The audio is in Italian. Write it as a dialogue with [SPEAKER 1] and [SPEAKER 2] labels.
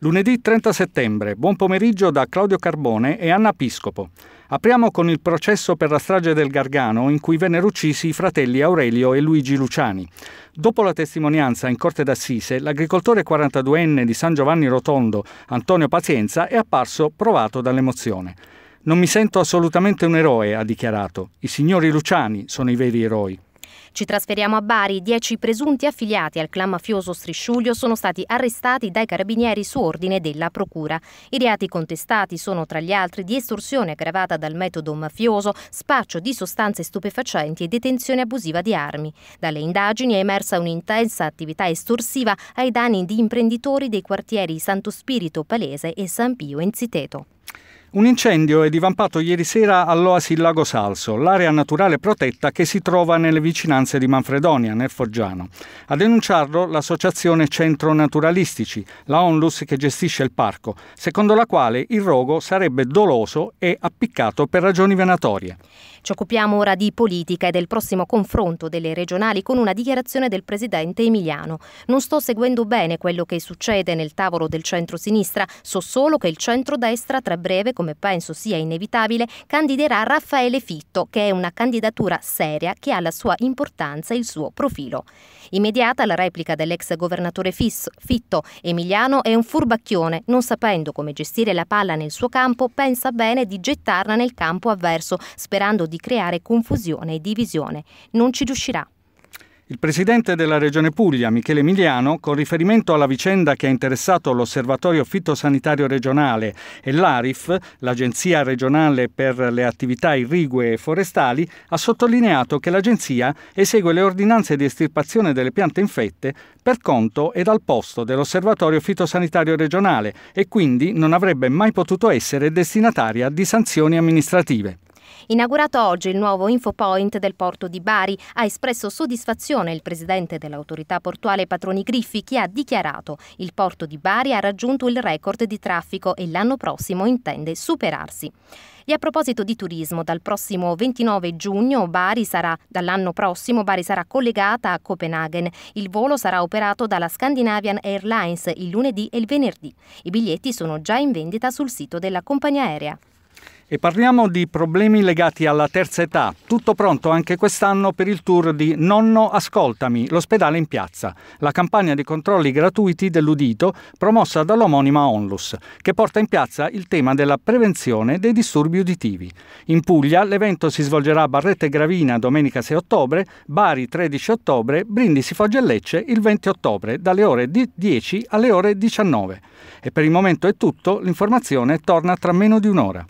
[SPEAKER 1] Lunedì 30 settembre, buon pomeriggio da Claudio Carbone e Anna Piscopo. Apriamo con il processo per la strage del Gargano in cui vennero uccisi i fratelli Aurelio e Luigi Luciani. Dopo la testimonianza in corte d'assise, l'agricoltore 42enne di San Giovanni Rotondo, Antonio Pazienza, è apparso provato dall'emozione. Non mi sento assolutamente un eroe, ha dichiarato. I signori Luciani sono i veri eroi.
[SPEAKER 2] Ci trasferiamo a Bari. Dieci presunti affiliati al clan mafioso Strisciuglio sono stati arrestati dai carabinieri su ordine della Procura. I reati contestati sono tra gli altri di estorsione aggravata dal metodo mafioso, spaccio di sostanze stupefacenti e detenzione abusiva di armi. Dalle indagini è emersa un'intensa attività estorsiva ai danni di imprenditori dei quartieri Santo Spirito Palese e San Pio in
[SPEAKER 1] un incendio è divampato ieri sera all'Oasi Lago Salso, l'area naturale protetta che si trova nelle vicinanze di Manfredonia, nel Foggiano. A denunciarlo l'associazione Centro Naturalistici, la Onlus che gestisce il parco, secondo la quale il rogo sarebbe doloso e appiccato per ragioni venatorie.
[SPEAKER 2] Ci occupiamo ora di politica e del prossimo confronto delle regionali con una dichiarazione del presidente Emiliano. Non sto seguendo bene quello che succede nel tavolo del centro-sinistra, so solo che il centro-destra tra breve come penso sia inevitabile, candiderà Raffaele Fitto, che è una candidatura seria che ha la sua importanza e il suo profilo. Immediata la replica dell'ex governatore Fisso, Fitto, Emiliano è un furbacchione, non sapendo come gestire la palla nel suo campo, pensa bene di gettarla nel campo avverso, sperando di creare confusione e divisione. Non ci riuscirà.
[SPEAKER 1] Il presidente della Regione Puglia, Michele Emiliano, con riferimento alla vicenda che ha interessato l'Osservatorio Fitosanitario Regionale e l'ARIF, l'Agenzia regionale per le attività irrigue e forestali, ha sottolineato che l'Agenzia esegue le ordinanze di estirpazione delle piante infette per conto ed al posto dell'Osservatorio Fitosanitario Regionale e quindi non avrebbe mai potuto essere destinataria di sanzioni amministrative.
[SPEAKER 2] Inaugurato oggi il nuovo infopoint del porto di Bari, ha espresso soddisfazione il presidente dell'autorità portuale Patroni Griffi che ha dichiarato il porto di Bari ha raggiunto il record di traffico e l'anno prossimo intende superarsi. E a proposito di turismo, dal prossimo 29 giugno Bari sarà, dall'anno prossimo Bari sarà collegata a Copenaghen. Il volo sarà operato dalla Scandinavian Airlines il lunedì e il venerdì. I biglietti sono già in vendita sul sito della compagnia aerea.
[SPEAKER 1] E parliamo di problemi legati alla terza età. Tutto pronto anche quest'anno per il tour di Nonno Ascoltami, l'ospedale in piazza, la campagna di controlli gratuiti dell'udito promossa dall'omonima Onlus, che porta in piazza il tema della prevenzione dei disturbi uditivi. In Puglia l'evento si svolgerà a Barrette Gravina domenica 6 ottobre, Bari 13 ottobre, Brindisi Foggia e Lecce il 20 ottobre, dalle ore 10 alle ore 19. E per il momento è tutto, l'informazione torna tra meno di un'ora.